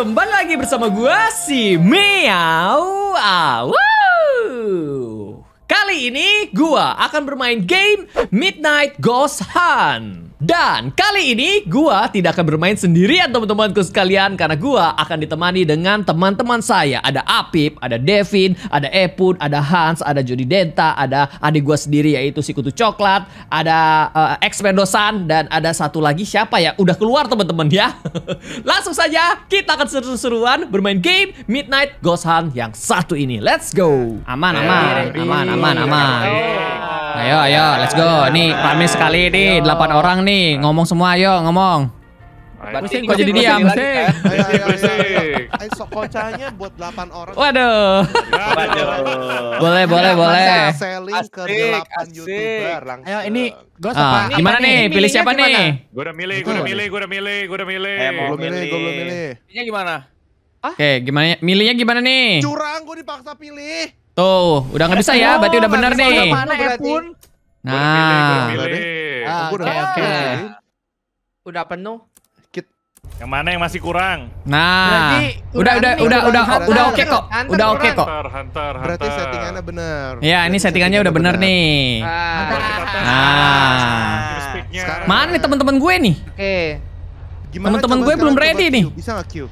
kembali lagi bersama gua si Meow Awu. Kali ini gua akan bermain game Midnight Ghost Hunt. Dan kali ini gua tidak akan bermain sendirian teman-temanku sekalian karena gua akan ditemani dengan teman-teman saya. Ada Apip, ada Devin, ada Epun, ada Hans, ada Jody Denta, ada adik gua sendiri yaitu si Kutu Coklat, ada uh, x dan ada satu lagi siapa ya? Udah keluar teman-teman ya. Langsung saja kita akan seru-seruan bermain game Midnight Ghost Hunt yang satu ini. Let's go. Aman aman aman aman aman. aman. Ayo, ayo, let's go. Nih, rame sekali ini delapan orang nih. Ngomong semua, ayo ngomong. Pusing, kok jadi diam? Pusing, kan? Ayo, sok kocanya buat delapan orang. Waduh. boleh, boleh, boleh. Selling ke delapan youtuber langsung. Ayo, ini gue ah, sama. Gimana nih? Pilih siapa nih? Gue udah milih, gue udah milih, gue udah milih, gue udah milih. Gue eh, milih, gue belum milih. Ini gimana? Oke, gimana? Milihnya gimana nih? Curang, gue dipaksa pilih. Tuh, udah nggak bisa ya, berarti udah bener nih. ya pun? Nah, ah, oke oke. Udah penuh. Yang mana yang masih kurang? Nah, udah udah udah udah udah oke kok. Udah oke kok. Berarti settingannya bener. Ya, ini settingannya udah bener nih. Nah. Mana nih teman-teman gue nih? Oke. Teman-teman gue belum ready nih. Bisa nggak Q?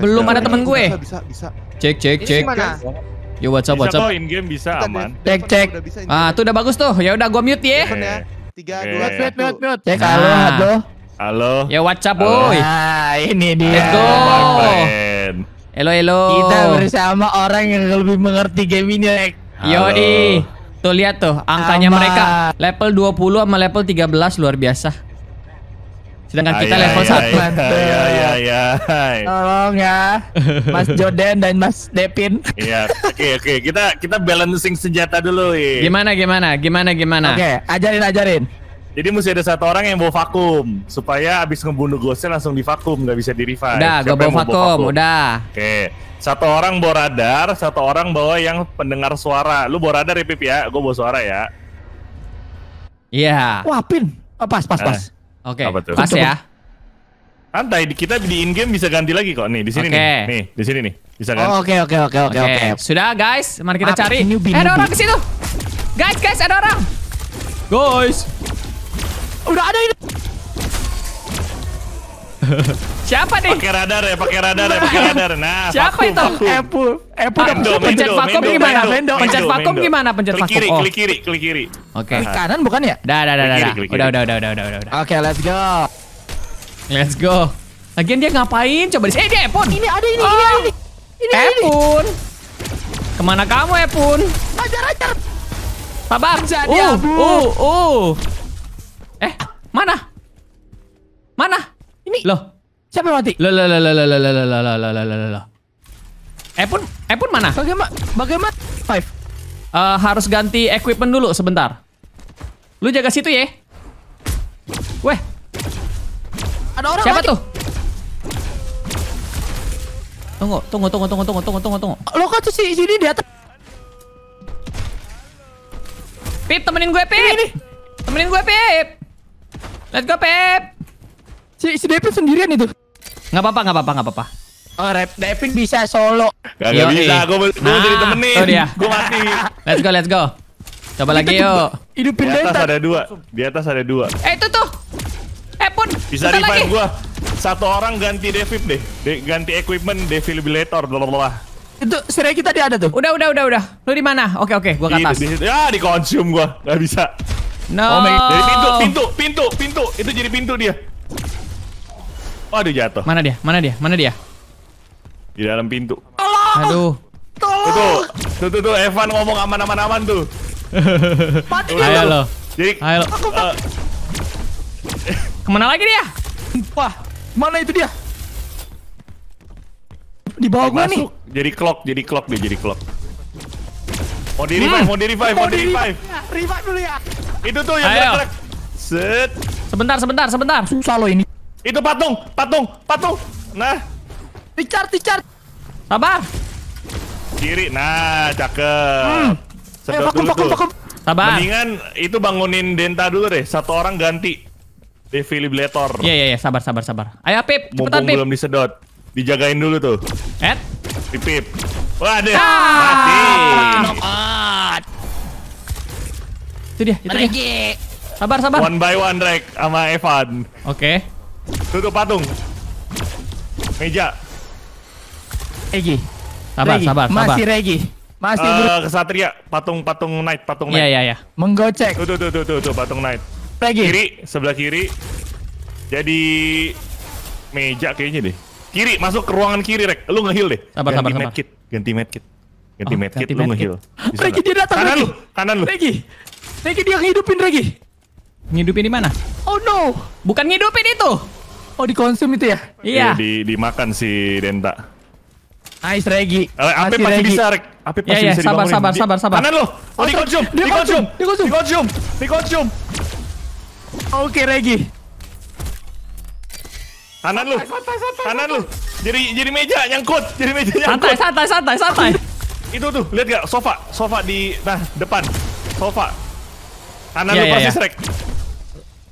Belum ada teman gue. Bisa, bisa, Cek, cek, cek. Ini Yo WhatsApp baca. WhatsApp. Bisa in game ya, bisa aman. Cek cek. Ah, tuh udah bagus tuh. Ya udah gue mute ya. Tiga dua mute mute mute. Cek halo nah. halo. Halo. Ya WhatsApp boy. Nah, ini dia. Let's go. Hello hello. Kita bersama orang yang lebih mengerti game ini, Yo di. Tuh lihat tuh angkanya mereka. Level 20 sama level 13 luar biasa. Sedangkan kita ay, level satu. Ya ya Tolong ya, Mas Joden dan Mas Depin. Iya. Oke oke, kita kita balancing senjata dulu. Iya. Gimana gimana gimana gimana. Oke, ajarin ajarin. Jadi mesti ada satu orang yang bawa vakum supaya abis ngebunuh ghostnya langsung divakum nggak bisa di revive. Udah, gak bawa vakum, udah. Oke, satu orang bawa radar, satu orang bawa yang pendengar suara. Lu bawa radar ya Pip ya, gue bawa suara ya. Iya. Yeah. Wah Pin, oh, pas pas nah. pas. Oke, okay, pas ya. Santai, kita di in game bisa ganti lagi kok nih di sini okay. nih. Nih, di sini nih. Bisa oh, ganti. Oke, oke, oke, oke, oke. Sudah guys, mari kita Apa cari. Newbie, eh, ada orang ke situ. Guys, guys, ada orang. Guys. Udah ada ini. Siapa nih? Pakai radar ya, pakai radar ya, pakai radar. Nah, siapa vakum, itu? Epu. Epu udah pencet, pencet vakum gimana? Mendo, pencet vakum gimana? Pencet vakum. Klik kiri, oh. klik kiri, klik kiri. Oke. Nah. Klik kanan bukan ya? Dah, dah, dah, dah. Udah, udah, udah, udah, udah, udah. Oke, let's go. Let's go. Lagian dia ngapain? Coba di Eh, dia Epun. Ini ah. ada ini, ini ada ini. Ini Epun. Kemana kamu, Epun? Ajar, ajar. Sabar. Uh, uh, uh. Eh, mana? Mana? Ini loh. Siapa yang mati? Loh loh loh loh loh loh loh loh loh loh loh Epon, Epon mana? Bagaimana? Bagaimana? Five. Uh, harus ganti equipment dulu sebentar. Lu jaga situ ya. Weh. Ada orang Siapa tuh? Tunggu, tunggu, tunggu, tunggu, tunggu, tunggu, tunggu, tunggu. Lo kan tuh si sini di atas. Pip, temenin gue, Pip. Ini, ini. Temenin gue, Pip. Let's go, Pip. Si, si Devin sendirian itu. Nggak apa-apa, nggak apa-apa, nggak apa-apa. Oh, Rap Devin bisa solo. Gak, gak bisa, gue mau nah, jadi temenin. Oh dia. Gue mati. Let's go, let's go. Coba Kita lagi yuk. Hidupin Di atas ada dua. Di atas ada dua. Eh, itu tuh. Eh, pun. Bisa revive gue. Satu orang ganti Devin deh. De ganti equipment defibrillator. Blablabla. Itu serai kita dia ada tuh. Udah, udah, udah, udah. Lu di mana? Oke, oke, gua ke atas. Di, di, ya, di konsum gua. Gak bisa. No. Oh, jadi pintu, pintu, pintu, pintu. Itu jadi pintu dia. Waduh oh, jatuh. Mana dia? Mana dia? Mana dia? Di dalam pintu. Tolong! Aduh. Tolong! Tuh, tuh, tuh, tuh Evan ngomong aman-aman-aman tuh. Mati dia. Ayo lo. Jadi, Ayo lo. Aku, uh, Kemana lagi dia? Wah, mana itu dia? Di bawah gua nih. Jadi clock, jadi clock dia, jadi clock. Mau di hmm. revive, hmm. mau di revive, mau di revive. Ya, revive dulu ya. Itu tuh yang gerak-gerak. Set. Sebentar, sebentar, sebentar. Susah lo ini. Itu patung, patung, patung. Nah. dicar dicar Sabar. Kiri. Nah, cakep. Hmm. Sedot Ayo, vakum, dulu vakum, vakum. Sabar. Mendingan itu bangunin Denta dulu deh. Satu orang ganti. Defibrillator. Iya, iya, iya. Sabar, sabar, sabar. Ayo, Pip. Cepetan, Mumpung Pip. belum disedot. Dijagain dulu tuh. Eh? Pipip. Waduh. Ah, mati. Knock Itu dia, itu Mereka. dia. Sabar, sabar. One by one, Rek. Sama Evan. Oke. Okay. Tutup patung. Meja. Egi. Sabar, Regi. sabar, sabar. Masih Regi. Masih uh, kesatria, patung-patung knight, patung knight. Iya, iya, iya. Menggocek. Tuh, tuh, tuh, tuh, tuh, patung knight. Regi. Kiri, sebelah kiri. Jadi meja kayaknya deh. Kiri, masuk ke ruangan kiri, Rek. Lu ngehil deh. Sabar, Ganti sabar, sabar. Medkit. Ganti medkit. Ganti oh, medkit, lu ngeheal. Regi dia datang, Kanan lu, kanan lu. Regi. Regi dia ngidupin, Regi. Ngidupin di mana? Oh no. Bukan ngidupin itu. Oh dikonsum itu ya? Iya. iya. di, dimakan si Denta. Nice Regi. Eh, Ape masih bisa, Rek. Ape pasti iya, yeah, iya, bisa sabar, Sabar, sabar, sabar. Kanan lo. Oh, dikonsum. Dikonsum. Dikonsum. Dikonsum. Dikonsum. Oke, Regi. Kanan lu. Kanan lu. Jadi jadi meja nyangkut, jadi meja nyangkut. Santai, santai, santai, santai. Itu tuh, lihat gak sofa, sofa di nah depan. Sofa. Kanan yeah, lu yeah, pasti yeah. Rek.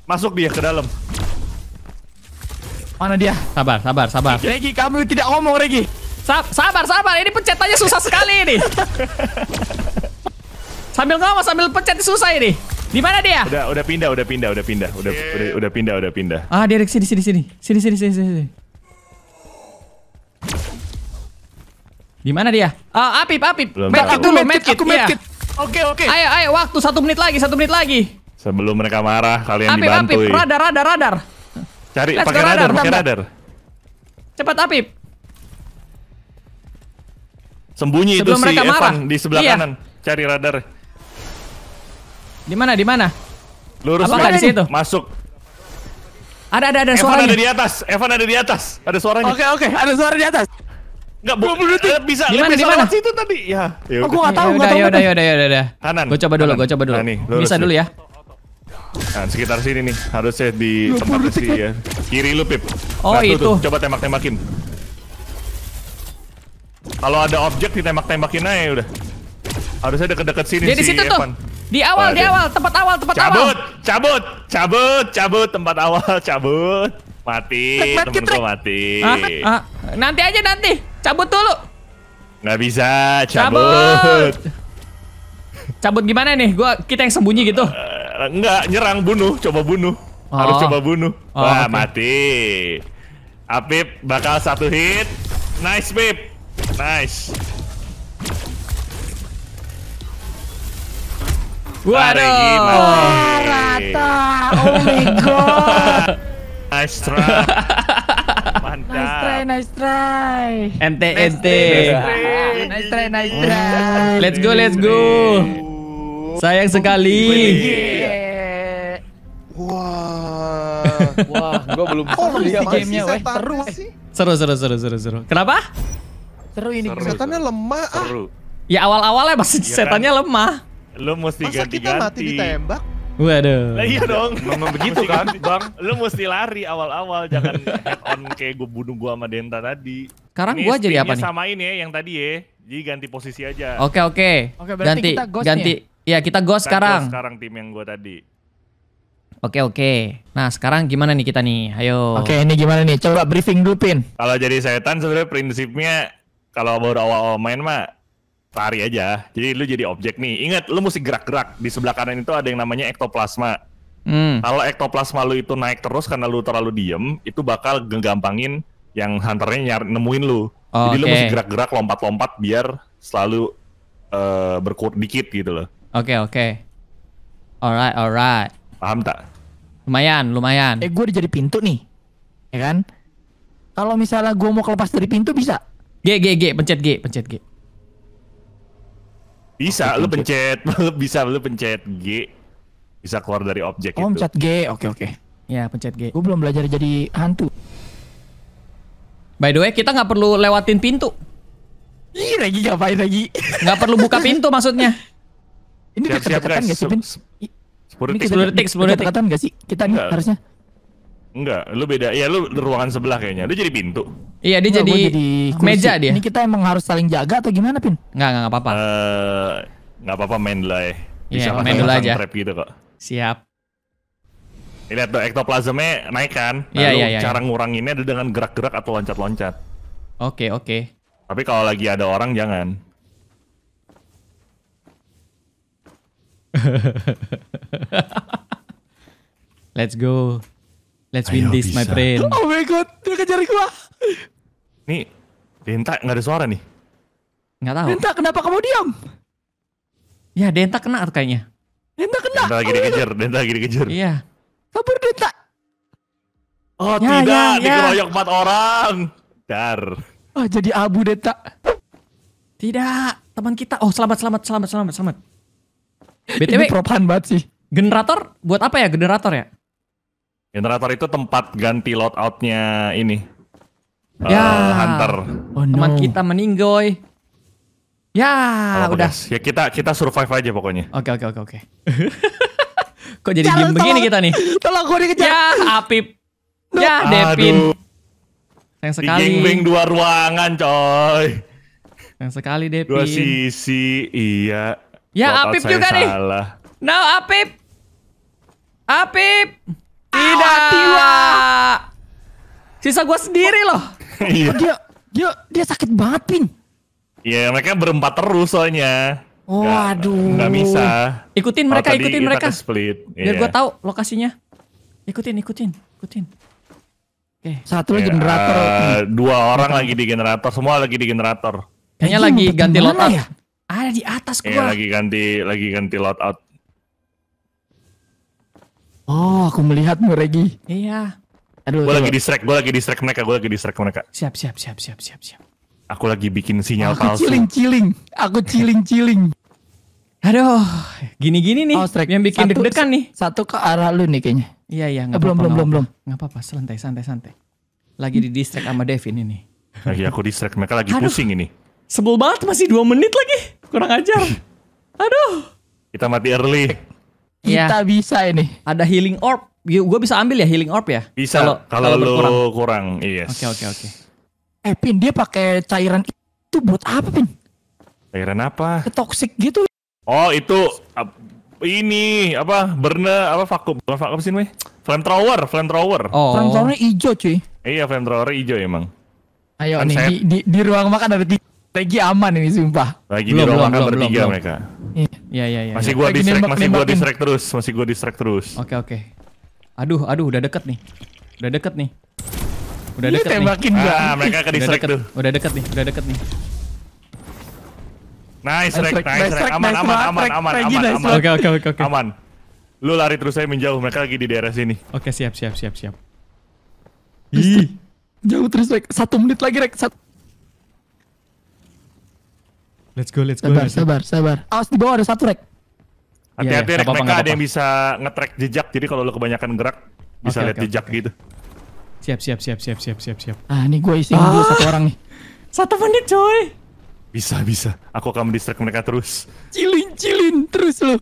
Masuk dia ke dalam. Mana dia? Sabar, sabar, sabar. Regi, kamu tidak ngomong, Regi. Sab sabar, sabar. Ini pencetannya susah sekali ini. sambil ngomong, sambil pencet susah ini. Di mana dia? Udah, udah pindah, udah pindah, udah pindah, udah, yeah. udah, iya. udah pindah, udah pindah. Ah, dia sini, sini, sini, sini, sini, sini, sini. Di mana dia? Ah, uh, Apip, Apip. Medkit dulu, medkit, aku medkit. Iya. Oke, oke. Ayo, ayo, waktu satu menit lagi, satu menit lagi. Sebelum mereka marah, kalian apip, dibantu. Apip, apip, radar, radar, radar. Cari pakai radar, radar pakai radar. Cepat Apip. Sembunyi Sebelum itu si Evan marah. di sebelah iya. kanan. Cari radar. Di mana? Di mana? Lurus Apakah di situ? Masuk. Ada ada ada suara Evan ada di atas. Evan ada di atas. Ada suaranya. Oke oke, ada suara di atas. Enggak, bu, eh, bisa. Gimana, bisa mana situ tadi. Ya. aku oh, gua enggak tahu, enggak ya tahu. Ya, ya udah ya udah. Kanan. Gua coba dulu, gua coba dulu. Nah, bisa dulu ya. Nah, sekitar sini nih, harusnya di tempat besi ya. Kiri lu, Pip. Oh, nah, itu. Tuh, coba tembak-tembakin. Kalau ada objek tembak tembakin aja udah. Harusnya deket-deket sini Jadi si situ Evan. tuh. Di awal, di awal, tempat awal, tempat awal. Cabut, cabut, cabut, cabut tempat awal, cabut. Mati, gue mati. Ah, ah, ah, Nanti aja nanti, cabut dulu. Nggak bisa, cabut. Cabut, gimana nih? Gua kita yang sembunyi gitu. Eh, enggak nyerang bunuh coba bunuh oh. harus coba bunuh oh, wah okay. mati Apip bakal satu hit nice Pip nice Waduh, rata, oh my god. nice try. Mantap. Nice try, nice try. NT, NT. Nice try, nice try. Let's go, let's go. Sayang sekali. Wah, gua belum oh, seru ya gamenya, weh. Seru sih. Seru, seru, seru, seru, seru. Kenapa? Seru ini. Seru, setannya seru. lemah. Ah. Ya awal-awalnya pasti ya, kan? setannya lemah. Lu mesti ganti-ganti. Masa kita mati ditembak? Waduh. Nah, iya dong. Memang begitu kan, Bang? Lu mesti lari awal-awal, jangan head on kayak gue bunuh gue sama Denta tadi. Sekarang gue jadi apa nih? samain ya yang tadi ya. Jadi ganti posisi aja. Oke, oke. Oke, berarti ganti, kita ghost ganti. Ya iya, kita ghost sekarang. sekarang tim yang gue tadi. Oke oke. Nah sekarang gimana nih kita nih? Ayo. Oke ini gimana nih? Coba briefing dulu Pin. Kalau jadi setan sebenarnya prinsipnya kalau baru awal-awal main mah lari aja. Jadi lu jadi objek nih. Ingat lu mesti gerak-gerak. Di sebelah kanan itu ada yang namanya ektoplasma. Hmm. Kalau ektoplasma lu itu naik terus karena lu terlalu diem, itu bakal gampangin yang hunternya nyari nemuin lu. Oh, jadi okay. lu mesti gerak-gerak, lompat-lompat biar selalu uh, eh, berkurang dikit gitu loh. Oke okay, oke. Okay. Alright alright. Paham tak? Lumayan, lumayan. Eh gue jadi pintu nih, ya kan? Kalau misalnya gue mau kelepas dari pintu bisa? G, G, G, pencet G, pencet G. Bisa, lu pencet, lu bisa, lu pencet G. Bisa keluar dari objek oh, itu. pencet G, oke oke. Ya, pencet G. Gue belum belajar jadi hantu. By the way, kita nggak perlu lewatin pintu. Iya lagi ngapain lagi? Nggak perlu buka pintu maksudnya. Ini siap, dekat nggak, sih, 10 detik, 10 detik, 10 detik. kata gak sih? Kita nih harusnya. Enggak, lu beda. Ya lu ruangan sebelah kayaknya. Lu jadi pintu. Iya, dia jadi, jadi meja dia. Ini kita emang harus saling jaga atau gimana, Pin? Enggak, enggak apa-apa. Eh, enggak apa-apa main dulu aja. Iya, Bisa main dulu aja. Trap gitu kok. Siap. lihat tuh ektoplasmnya naik kan. Iya, iya, iya. cara iya. nguranginnya ada dengan gerak-gerak atau loncat-loncat. Oke, oke. Tapi kalau lagi ada orang jangan. Let's go. Let's win this, bisa. my friend. Oh my god, dia kejar gua. Nih, Denta nggak ada suara nih. Nggak tahu. Denta, kenapa kamu diam? Ya, Denta kena kayaknya. Denta kena. Denta lagi oh dikejar, Denta lagi dikejar. Iya. Kabur Denta. Oh ya, tidak, ya, ya. dikeroyok empat ya. orang. Dar. Oh, jadi abu Denta. Tidak, teman kita. Oh, selamat, selamat, selamat, selamat, selamat. BTW propan banget sih. Generator buat apa ya generator ya? Generator itu tempat ganti loadoutnya ini. Ya. Uh, Hunter. Oh, no. Teman kita meninggoy. Ya, udah. Ya kita kita survive aja pokoknya. Oke oke oke oke. Kok jadi game begini kita nih? Tolong gue dikejar. Ya, Apip. Ya, Devin. Sayang sekali. Di dua ruangan, coy. Yang sekali, Devin. Dua sisi, iya. Ya Apip juga salah. nih. No Apip. Apip. Tidak. Tiwa. Sisa gue sendiri loh. iya. Oh, dia dia dia sakit banget pin. Iya mereka berempat terus soalnya. Waduh. Oh, gak, bisa. Ikutin mereka, oh, ikutin mereka. split. Biar yeah. gue tahu lokasinya. Ikutin, ikutin, ikutin. Okay. Satu lagi iya. generator. Uh, dua orang lagi di generator, semua lagi di generator. Kayaknya lagi ganti lotak. Ya? Ada di atas iya, gua. Iya, lagi ganti lagi ganti lot out. Oh, aku melihat Regi. Iya. Aduh, gue lagi distract, gua lagi distract mereka, gue lagi distract mereka. Siap, siap, siap, siap, siap, siap. Aku lagi bikin sinyal aku palsu. Ciling, ciling. Aku ciling-ciling. Aduh, gini-gini nih oh, strike. yang bikin deg-degan nih. Satu ke arah lu nih kayaknya. Iya, iya. apa eh, belum, belum, belum, belum. Enggak apa-apa, santai, santai, santai. Lagi di distract sama Devin ini. Lagi aku distract, mereka lagi pusing ini. Sebel banget, masih dua menit lagi kurang ajar. Aduh. Kita mati early. Iya. Kita ya. bisa ini. Ada healing orb. Gue bisa ambil ya healing orb ya? Bisa. Kalau kalau lu kurang. kurang. Yes. Oke oke oke. Eh Pin dia pakai cairan itu buat apa Pin? Cairan apa? Toxic gitu. Oh itu ini apa burner apa vakum apa vakum sih nih flamethrower flamethrower oh. flamethrowernya hijau cuy iya flamethrower hijau emang ayo kan nih di, di, di ruang makan ada tiga Tegi aman ini sumpah. Lagi belum, di ruang belum, bertiga mereka. Iya, iya iya iya. Masih gua Lagi distract, masih nembakin. gua distract terus, masih gua distract terus. Oke oke. Aduh aduh udah deket nih. Udah deket nih. Udah iya, deket nih. Tembakin ah, mereka ke distract tuh. Udah deket nih, udah deket nih. Nice, nice rek, nice, Aman, aman, aman, aman, aman, aman, aman. Oke, oke, oke, oke. Aman. Lu lari terus saya menjauh, mereka lagi di daerah sini. Oke, siap, siap, siap, siap. Ih. Jauh terus, Rek. Satu menit lagi, Rek. Satu. Let's go, let's sabar, go. Sabar, sabar, sabar. Awas di bawah ada satu rek. Hati-hati yeah, iya, rek mereka ada yang bisa nge-track jejak. Jadi kalau lo kebanyakan gerak bisa okay, lihat okay, jejak okay. gitu. Siap, siap, siap, siap, siap, siap, siap. Ah, ini gue isi ah. dulu satu orang nih. Satu menit coy. Bisa, bisa. Aku akan mendistract mereka terus. Cilin, cilin terus lo.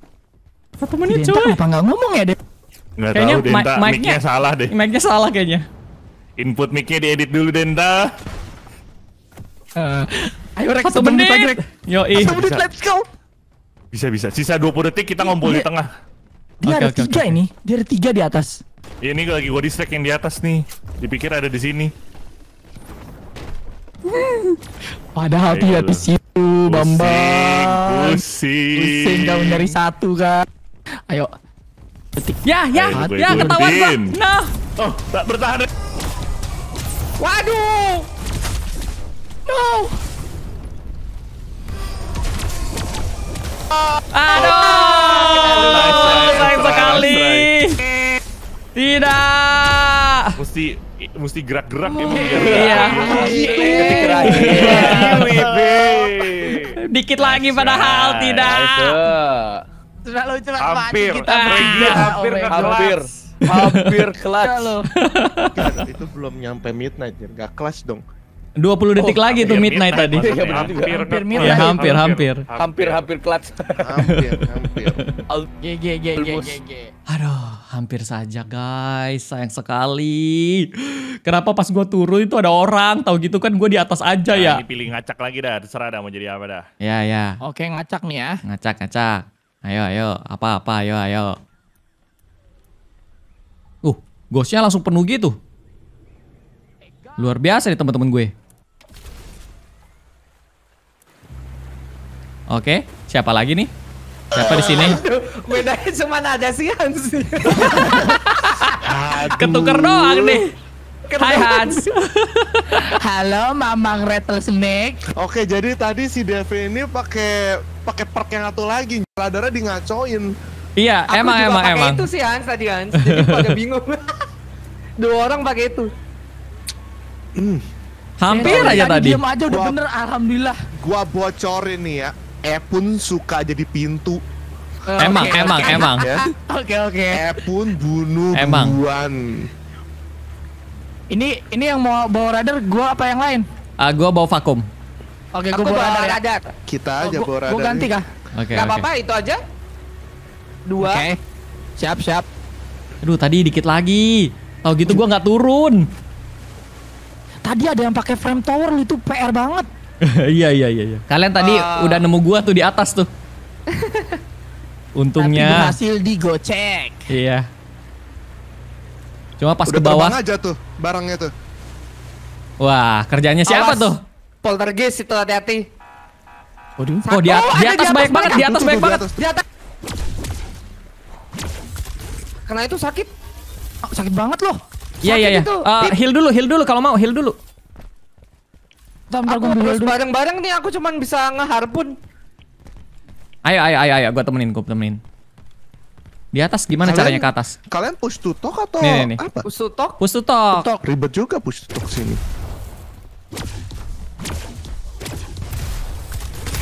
Satu menit Denta, coy. Apa nggak ngomong ya Dek? Nggak kayaknya tahu Denta, mic-nya salah deh. Mic-nya salah kayaknya. Input mic-nya diedit dulu Denta. Uh, Ayo Rek, satu menit lagi Rek. Yo, satu menit, let's go. Bisa bisa. Sisa 20 detik kita ngumpul di tengah. Dia okay, ada okay, tiga okay. ini. Dia ada tiga di atas. Ini lagi gua distract yang di atas nih. Dipikir ada di sini. Padahal dia di situ, Bambang. Pusing. Pusing daun dari satu kan. Ayo. Detik. Ya, ya, Ayo, ya, ketahuan gua. Nah. Oh, tak bertahan. Waduh. No. Aduh, oh, sayang sekali. Tidak. Mesti mesti gerak-gerak oh, ya. Iya. Gitu. Dikit lagi padahal tidak. Terlalu cepat hampir, kita oh, hampir, hampir, hampir, hampir kelas. Itu belum nyampe midnight ya, Gak kelas dong. Dua puluh detik oh, lagi tuh midnight, midnight tadi. Ya, hampir, hampir, hampir, Ya, hampir, hampir. Hampir, hampir hampir, hampir. hampir, hampir, hampir, hampir, hampir, Aduh, hampir saja guys. Sayang sekali. Kenapa pas gue turun itu ada orang? Tahu gitu kan gue di atas aja nah, ya. pilih ngacak lagi dah. Terserah dah mau jadi apa dah. Ya, ya. Oke, ngacak nih ya. Ngacak, ngacak. Ayo, ayo. Apa-apa, ayo, ayo. Uh, ghostnya langsung penuh gitu. Luar biasa nih teman-teman gue. Oke, siapa lagi nih? Siapa di sini? Bedanya cuma ada si Hans. Ketuker doang nih. Hai Hans. Halo Mamang Rattlesnake. Oke, jadi tadi si devi ini pakai pakai perk yang satu lagi. Radarnya di ngacoin. Iya, Aku emang juga emang pakai emang. itu sih Hans tadi Hans. Jadi pada bingung. Dua orang pakai itu. Hmm. Hampir ya, aja tadi. Diam aja udah bener alhamdulillah. Gua bocorin nih ya. E pun suka jadi pintu. Oh, eh, emang, okay, emang, okay. emang. Oke, oke. Ya. Okay. E pun bunuh emang. duluan. Ini ini yang mau bawa radar gua apa yang lain? Uh, gua bawa vakum. Oke, okay, oh, gua bawa, radar. Ya. Kita aja oh, gua, bawa radar. Gua ganti kah? Oke. Okay, Gak apa-apa, itu aja. Dua. Oke. Okay. Siap, siap. Aduh, tadi dikit lagi. Tahu gitu gua nggak turun. Tadi ada yang pakai frame tower itu PR banget. Iya, iya iya iya. Kalian tadi uh, udah nemu gua tuh di atas tuh. Untungnya. Tapi berhasil digocek. Iya. Cuma pas udah ke bawah. aja tuh barangnya tuh. Wah kerjanya siapa Awas, tuh? Poltergeist itu hati-hati. Oh, di, oh, di, atas di atas banyak banget, di atas banyak banget. Di atas. Karena itu sakit. Oh, sakit banget loh. Iya iya iya. Eh, heal dulu, heal dulu kalau mau, heal dulu. Tampar aku terus bareng-bareng nih aku cuman bisa ngeharpun. Ayo ayo ayo ayo gua temenin, gua temenin. Di atas gimana kalian, caranya ke atas? Kalian push to talk atau nih, nih, nih. apa? Push to talk. Push to talk. Push to talk. Ribet juga push to talk sini.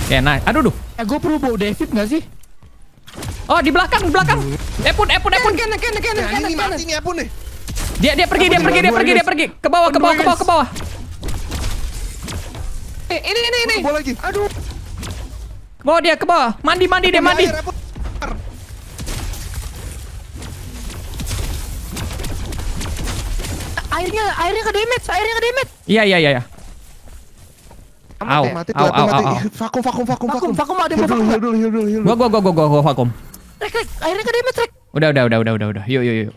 Ya, yeah, nice. aduh duh. Eh, gua perlu bawa David gak sih? Oh, di belakang, di belakang. Eh, pun eh pun Kena, eh, kena, kena, kena. Ini mati nih Epun nih. Dia dia pergi, dia pergi, dia pergi, dia pergi. Ke bawah, ke bawah, ke bawah, ke bawah. Eh, ini ini ini. Bola lagi. Aduh. Bawa dia ke bawah. Mandi mandi deh mandi. Air, airnya airnya ke damage, airnya ke damage. Iya iya iya. iya. Au, mati, au, au, au, Vakum, vakum, vakum, vakum, vakum, vakum. Heal dulu, heal Gua, gua, gua, gua, gua, gua vakum. Rek, rek, airnya ke damage, rek. Udah, udah, udah, udah, udah, udah. Yuk, yuk, yuk.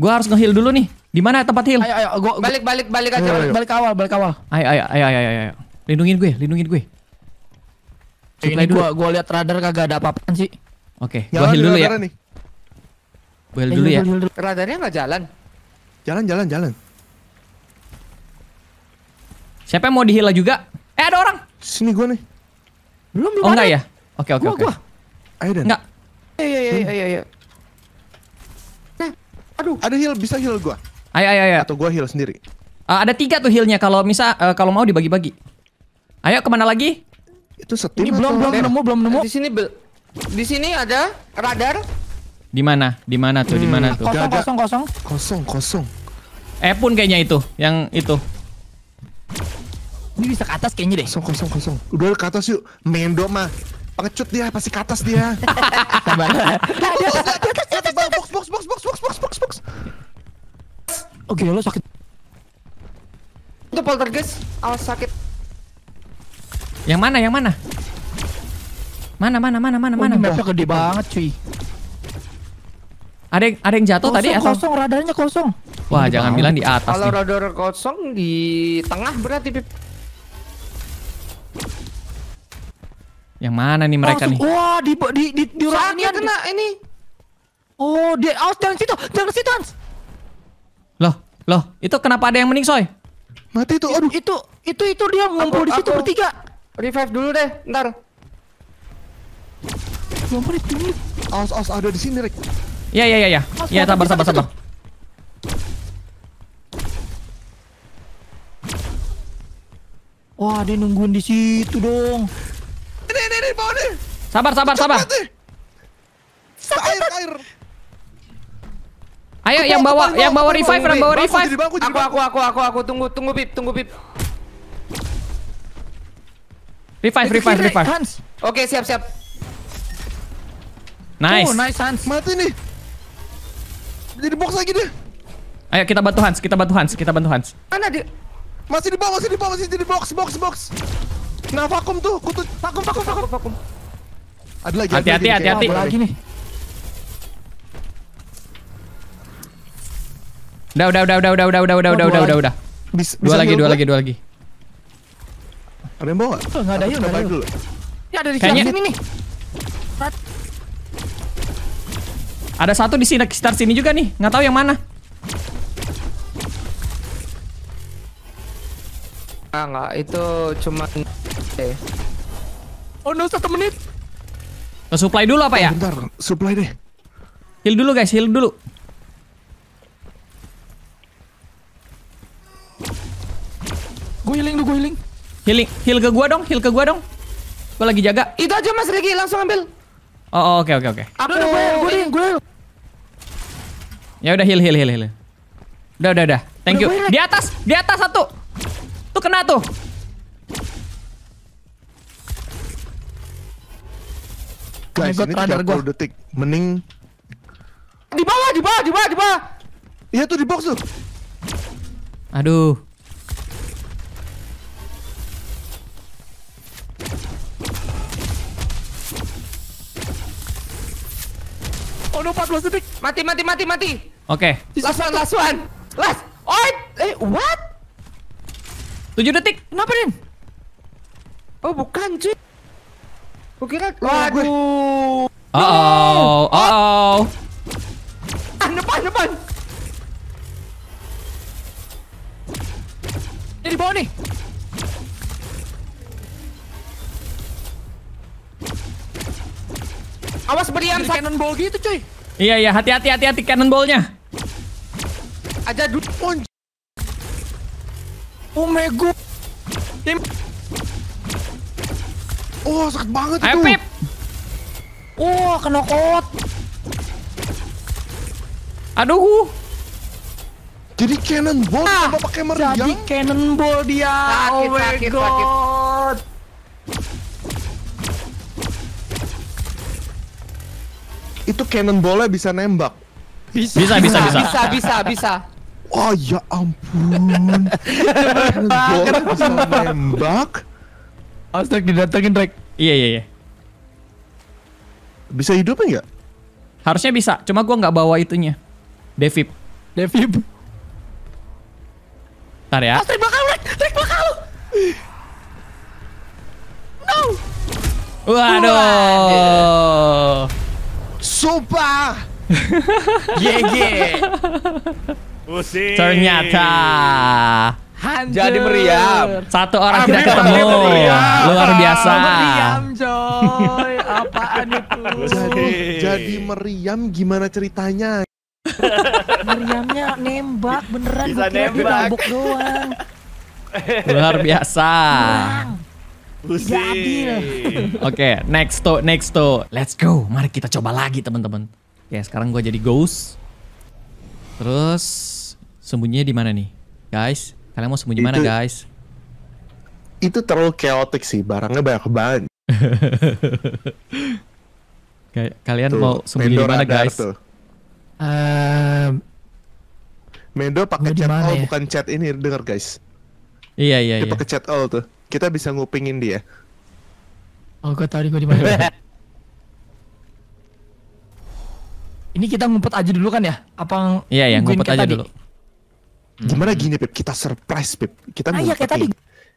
Gua harus ngehil dulu nih. Di mana tempat heal? Ayo, ayo, gua, balik, balik, balik aja, balik awal, balik awal. Ayo, ayo, ayo, ayo, ayo. Lindungin gue, lindungin gue. Supply ini dulu. Gua, gua lihat radar kagak ada apa-apaan sih. Oke, okay, ya, jalan gua heal dulu ya. Gue Gua heal eh, dulu ya. Radarnya nggak jalan. Jalan, jalan, jalan. Siapa yang mau dihila juga? Eh ada orang. Sini gua nih. Belum belum. Oh enggak ya? Oke oke oke. Ayo dan. Enggak. Iya iya iya, hmm. iya iya. Nah, aduh. Ada heal bisa heal gua. Ayo ayo ayo. Atau gua heal sendiri. Uh, ada tiga tuh healnya kalau misal uh, kalau mau dibagi-bagi. Ayo kemana lagi? Itu setim. Ini belum belum nemu belum nemu. Di sini di sini ada radar. Di mana? Di mana tuh? Di hmm, mana tuh? Kosong kosong kosong. Kosong kosong. Eh pun kayaknya itu, yang itu. Ini bisa ke atas kayaknya deh. Kosong kosong kosong. Udah ke atas yuk. Mendo mah pengecut dia pasti ke atas dia. Tambah. box box box box box box box Oke, lo sakit. Itu poltergeist, awas sakit. Yang mana? Yang mana? Mana mana mana mana oh, mana? Mapnya gede banget cuy. Ada yang ada yang jatuh kosong, tadi atau? Kosong radarnya kosong. Wah ini jangan bilang di atas. Kalau radar kosong di tengah berarti pip. Yang mana nih mereka kosong. nih? Wah di di di di Sakit kena di... ini. Oh dia aus oh, situ jangan situ Hans. Loh loh itu kenapa ada yang mening soy? Mati itu aduh. itu itu itu dia ngumpul di situ bertiga. Revive dulu deh, ntar. Dua menit, Aus aus ada di sini, Rick. Ya, ya, ya, ya. ya, sabar, sabar, sabar. Wah, dia nungguin di situ dong. Ini, ini, ini, bawah nih. Sabar, sabar, sabar. Eh. Air, air. Ayo, yang bawa, yang bawa revive, yang bawa revive. Aku, aku, aku, aku, aku, tunggu, tunggu, Pip, tunggu, Pip. Revive, revive, revive. Hans. Oke, okay, siap, siap. Nice. Oh, nice Hans. Mati nih. Jadi box lagi deh. Ayo kita bantu Hans, kita bantu Hans, kita bantu Hans. Mana dia? Masih di bawah, masih di bawah, masih di box, box, box. Nah, vakum tuh, kutu vakum, vakum, vakum, vakum. Ada lagi. Hati-hati, hati-hati. lagi nih. Udah, udah, udah, udah, udah, udah, udah, udah, udah, udah, udah. Dua lagi, dua lagi, dua lagi. Ada yang bawa? Oh, nggak ada yuk, nggak ada dulu. Ya ada di Kayaknya... sini nih. Ada satu di sini, start sini juga nih. Nggak tahu yang mana. Ah, nggak. Itu cuma... Eh. Oh no, satu menit. Ke supply dulu apa oh, ya? Bentar, supply deh. Heal dulu guys, heal dulu. Gue healing, gue healing. Healing, heal ke gua dong, heal ke gua dong. Gua lagi jaga. Itu aja Mas Riki, langsung ambil. Oh, oh, oke oke oke. Aduh, gua gue gua. Ya udah heal heal heal heal. Udah udah udah. Thank you. Di atas, di atas satu. Tuh kena tuh. Guys, ini radar gua. detik. Mending di bawah, di bawah, di bawah, di bawah. Iya tuh di box tuh. Aduh. Oh no, 14 detik. Mati, mati, mati, mati. Oke. Okay. Last one, last one. Last. Oh, eh, what? 7 detik. Kenapa, Din? Oh, bukan, cuy. Gue kira... Waduh. Uh oh, uh oh. Ah, depan, depan. Ini eh, di bawah nih. Kepedean cannonball gitu cuy. Iya iya hati-hati hati-hati cannonballnya. Aja dulu pon. Oh my god. Oh sakit banget Ayo, itu. Pip. Oh kena kot. Aduh. Jadi cannonball ah, pakai meriam. Jadi cannonball dia. Sakit, oh my sakit, god. Sakit. itu cannon nya bisa nembak. Bisa bisa bisa bisa bisa bisa. bisa. Wah oh, ya ampun. Cannonball bisa nembak. Astaga didatengin Rek. Iya iya iya. Bisa hidup enggak Harusnya bisa, cuma gua nggak bawa itunya. Devip. Devip. Ntar ya. Astag bakal, Rek! Rek bakal! No! Waduh. Waduh. Sumpah. GG. Pusing. Ternyata. Hancur. Jadi meriam. Satu orang Amin, ah, tidak ketemu. Luar biasa. Meriam coy. Apaan itu? Jadi, jadi meriam gimana ceritanya? Meriamnya nembak beneran. Bisa nembak. doang. Luar biasa. Luang. Pusing. Oke, okay, next to, next to. Let's go. Mari kita coba lagi teman-teman. Oke, ya, okay, sekarang gue jadi ghost. Terus sembunyinya di mana nih, guys? Kalian mau sembunyi itu, mana, guys? Itu terlalu chaotic sih. Barangnya banyak banget. Kalian tuh, mau sembunyi di mana, guys? Tuh. Um, Mendo pakai chat all ya? bukan chat ini, denger guys. Iya iya Dia iya. Pakai chat all tuh kita bisa ngupingin dia. Oh, gue tahu gue di mana. Ini kita ngumpet aja dulu kan ya? Apa Iya, ya, ngumpet aja tadi? dulu. Hmm. Gimana gini, Pip? Kita surprise, Pip. Kita ah, ya, kayak tadi.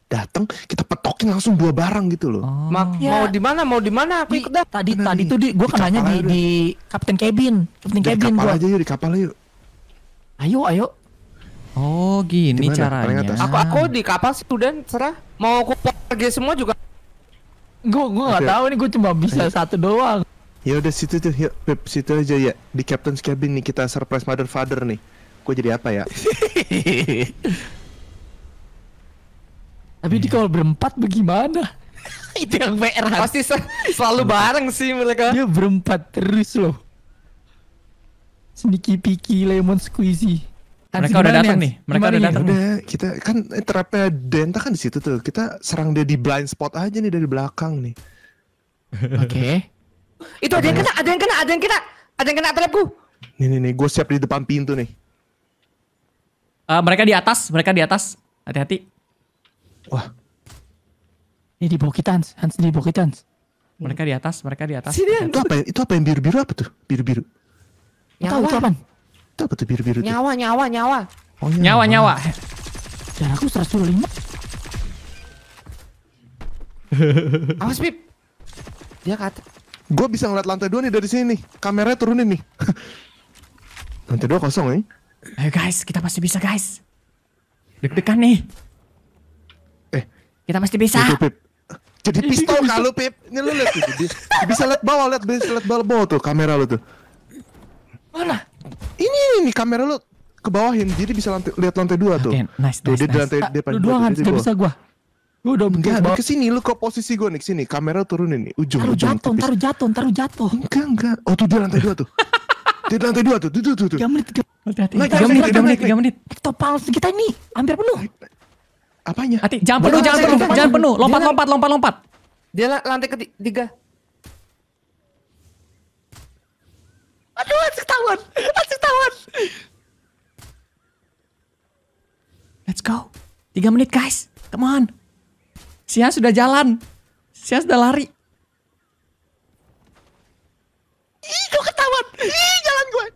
Datang, kita petokin langsung dua barang gitu loh. Oh. Ma ya. mau di mana? Mau di mana? Aku ikut dah. Tadi Kena tadi nih? tuh di gua kan kenanya di, di Captain Cabin. Captain Cabin Cabin kapal aja yuk, di kapal yuk. Ayo, ayo. Oh gini Dimana? caranya. Aku aku di kapal dan serah mau aku pergi semua juga. Gue gue nggak tahu nih gue cuma bisa Ayo. satu doang. Ya udah situ tuh yuk ya, Pip situ aja ya di Captain's Cabin nih kita surprise mother father nih. Gue jadi apa ya? Tapi di kalau berempat bagaimana? Itu yang PR Pasti sel selalu bareng sih mereka Dia berempat terus loh Sneaky Piki Lemon Squeezy Tansi mereka udah datang nih, mereka udah datang. nih. kita kan terapnya Denta kan di situ tuh. Kita serang dia di blind spot aja nih dari belakang nih. Oke. Okay. Itu ada yang kena, ada yang kena, ada yang kena, ada yang kena trapku. Nih nih nih, gue siap di depan pintu nih. Uh, mereka di atas, mereka di atas. Hati-hati. Wah. Ini di kita, Hans di Hans. Mereka di atas, mereka di atas. Sini, itu apa? Itu apa yang biru-biru apa tuh? Biru-biru. Ya, tahu apa? Itu apa tuh biru-biru Nyawa, nyawa, nyawa. Oh, iya, nyawa, nyawa. Dan aku 125. Awas, Pip. Dia kata. Gue bisa ngeliat lantai dua nih dari sini nih. Kameranya turunin nih. lantai dua kosong nih. Eh? Ayo guys, kita pasti bisa guys. Deg-degan nih. Eh. Kita pasti bisa. Itu, Pip. Jadi pistol kalau Pip. Ini lu liat. tuh. Bisa liat bawah, liat bisa liat bawah, bawah tuh kamera lu tuh. Mana? Ini ini kamera lu ke bawahin jadi bisa lantai, lihat lantai dua tuh. Okay, nice, tuh nice, dia nice. lantai nah, depan. dua doang kan, gak bisa gua. gua udah enggak ke sini lu ke posisi gua nih sini kamera turunin nih ujung taruh ujung jatuh, taruh jatuh, taruh jatuh. Enggak, enggak. Oh tuh dia lantai dua tuh. dia lantai dua tuh. Tuh tuh tuh. tuh. 3 menit, 3 menit. Tiga 3 menit, 3 menit, 3 menit. kita ini hampir penuh. Apanya? Hati, jangan penuh, jangan penuh, jangan penuh. Lompat, lompat, lompat, lompat. Dia lantai ketiga. Aduh, asik tawon. Asik tawon. Let's go. Tiga menit guys. Come on. Sia sudah jalan. Sia sudah lari. Ih, gue ketawan. Ih, jalan gue.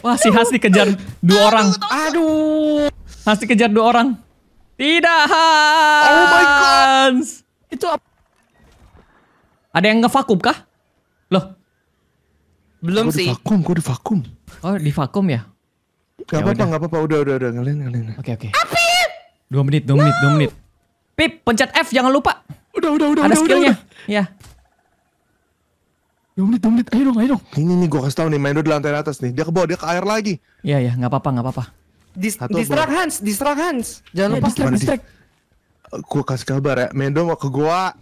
Wah, si Has dikejar dua orang. Aduh. Has dikejar dua orang. Tidak, Hans. Oh my God. Ada yang ngevakum kah? Loh. Belum gua sih. Di divakum, gua divakum. Oh, divakum ya? Gak ya apa-apa, gak apa-apa. Udah, udah, udah. Ngalian, ngalian. Oke, okay, oke. Okay. Dua menit, dua no. menit, dua menit. Pip, pencet F jangan lupa. Udah, udah, udah. Ada udah, skillnya. Iya. Dua menit, dua menit. Ayo dong, ayo dong. Ini nih gue kasih tau nih, main dulu di lantai atas nih. Dia ke bawah, dia ke air lagi. Iya, iya. Gak apa-apa, gak apa-apa. Dis distract Hans, distract Hans. Jangan ya, lupa. Distract, distract. Gue kasih kabar ya, Mendo mau ke gua.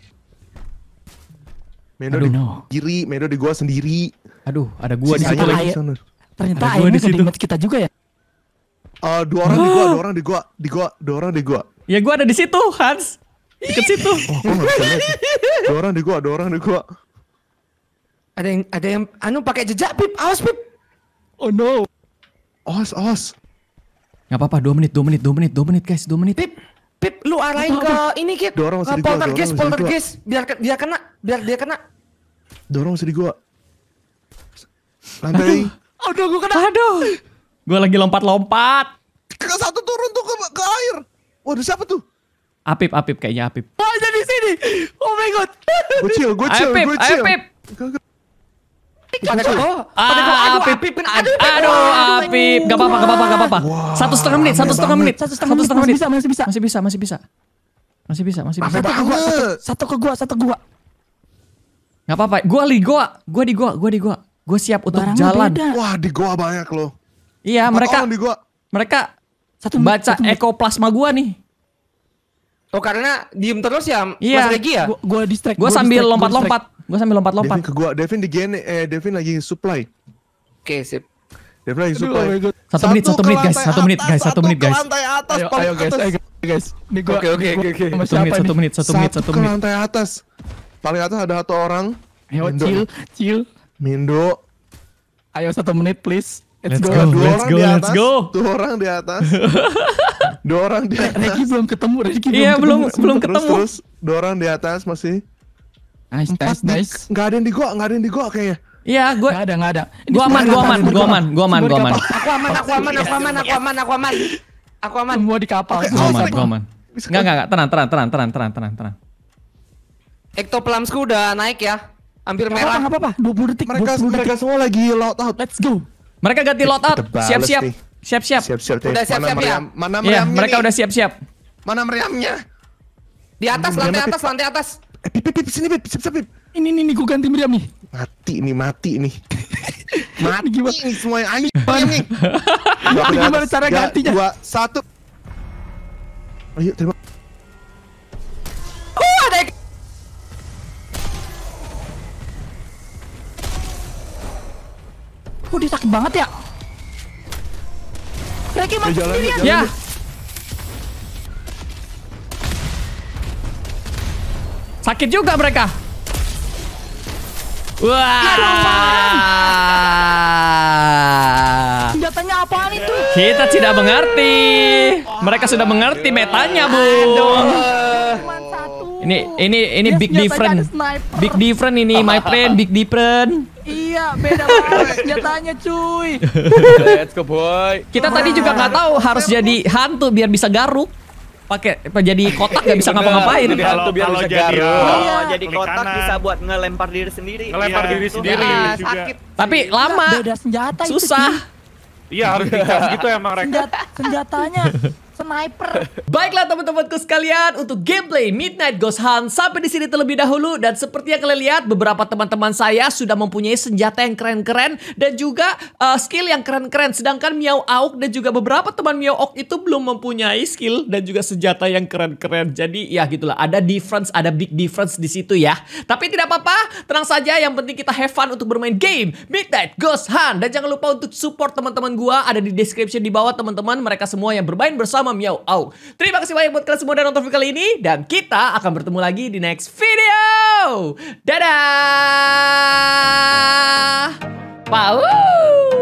Medo Aduh, di no. kiri, Medo di gua sendiri. Aduh, ada gua di situ lagi. Ternyata ada gua di situ. kita juga ya. Uh, dua orang oh. di gua, dua orang di gua, di gua, dua orang di gua. Ya gua ada di situ, Hans. ke situ. Oh, dua orang di gua, dua orang di gua. Ada yang ada yang anu pakai jejak pip, awas pip. Oh no. Awas, awas. Gak apa-apa, dua menit, dua menit, dua menit, dua menit guys, dua menit. Pip, Pip, lu arahin ke ini kit. Dorong ke poltergeist, poltergeist. Biar ke, dia kena, biar dia kena. Dorong sini gua. Lantai. Aduh, Aduh gua kena. Aduh. Gua lagi lompat-lompat. Ke satu turun tuh ke, ke air. Waduh, siapa tuh? Apip, Apip kayaknya Apip. Oh, ada di sini. Oh my god. Gua chill, gua chill, gua chill. Apip, Apip. Tik pada ke bawah. Pada Aduh, Apip. Aduh, aduh, Apip. Gak apa-apa, gak apa-apa, gak apa-apa. Satu setengah menit, satu setengah menit. Satu setengah menit. Masih bisa, masih bisa. Masih bisa, masih bisa. Masih bisa, masih bisa. Satu ke gua, satu ke gua, satu ke gua. Gak apa-apa, gua di gua, gua di gua, gua di gua. Gua siap untuk jalan. Wah, di gua banyak loh. Iya, mereka mereka satu baca ekoplasma gua nih. Oh karena diem terus ya Mas iya. Regi ya? Gua, gua distract. Gua, sambil lompat-lompat. Gue sambil lompat-lompat. Devin ke gua. Devin di gen eh Devin lagi supply. Oke, okay, sip. Devin lagi supply. Aduh, oh satu, satu menit, satu menit guys, satu menit guys, satu menit guys. Lantai atas, ayo, ayo guys, ayo guys. Ini gua. Oke, oke, oke, Satu menit, satu menit, satu menit, satu menit. lantai atas. Paling atas ada satu orang. Ayo, Mindo. chill, chill. Mindo. Ayo satu menit please. Let's, let's go. go. Dua let's orang go, di atas. Let's go. Dua orang di atas. dua orang di atas. Reki belum ketemu. Reki belum. Iya belum belum ketemu. Terus, terus dua orang di atas masih. Nice, Empat nice, di, nice. Gak ada yang di gua, gak ada yang di gua kayaknya. Iya, gue gak ada, gak ada. Gua aman, gua aman, gua aman, gua aman, gua aman. Aku aman, aku aman, aku aman, aku aman, aku aman. Aku aman. Semua di kapal. Gua aman, gua aman. Enggak, enggak, gak. Tenang, tenang, tenang, tenang, tenang, tenang, tenang. Ektoplasmku udah naik ya. Hampir merah. Enggak apa-apa, 20 detik. Mereka, mereka semua lagi load out. Let's go. Mereka ganti load out. Siap-siap. Siap-siap. Siap-siap. Udah siap-siap ya. Mana meriamnya? mereka udah siap-siap. Mana meriamnya? Di atas, lantai atas, lantai atas. Eh, pip, pip, sini pip, sip, sip, ini Ini nih, nih gue ganti meriam nih. Mati nih, mati nih. mati gimana? Ini semua anjing nih. gimana cara gantinya? Dua, satu. Ayo, oh, terima. Oh, ada Oh, dia sakit banget ya. Reki mati sendirian. Ya. Jalan, jalan. ya. Sakit juga mereka. Wah. Nah, senjatanya apaan itu? Kita tidak mengerti. Mereka sudah mengerti metanya, Bu. Ini ini ini big different. Big different ini my friend, big different. Iya, beda banget senjatanya, cuy. Let's go, boy. Kita tadi juga nggak tahu harus jadi hantu biar bisa garuk pakai jadi kotak nggak bisa iya, ngapa-ngapain. Kalau biar bisa jadi iya. jadi kotak bisa buat ngelempar diri sendiri. Ngelempar iya, diri sendiri nah, juga. Sakit. Tapi iya. lama. Beda senjata Susah. Itu, iya harus dikasih gitu emang mereka. Senjata, senjatanya sniper. Baiklah teman-temanku sekalian, untuk gameplay Midnight Ghost Hunt sampai di sini terlebih dahulu dan seperti yang kalian lihat beberapa teman-teman saya sudah mempunyai senjata yang keren-keren dan juga uh, skill yang keren-keren. Sedangkan Miao Auk dan juga beberapa teman Miao Auk itu belum mempunyai skill dan juga senjata yang keren-keren. Jadi ya gitulah, ada difference, ada big difference di situ ya. Tapi tidak apa-apa, tenang saja yang penting kita have fun untuk bermain game Midnight Ghost Hunt dan jangan lupa untuk support teman-teman gua ada di description di bawah teman-teman mereka semua yang bermain bersama sama Miau Au. Terima kasih banyak buat kalian semua udah nonton video kali ini. Dan kita akan bertemu lagi di next video. Dadah! Pau!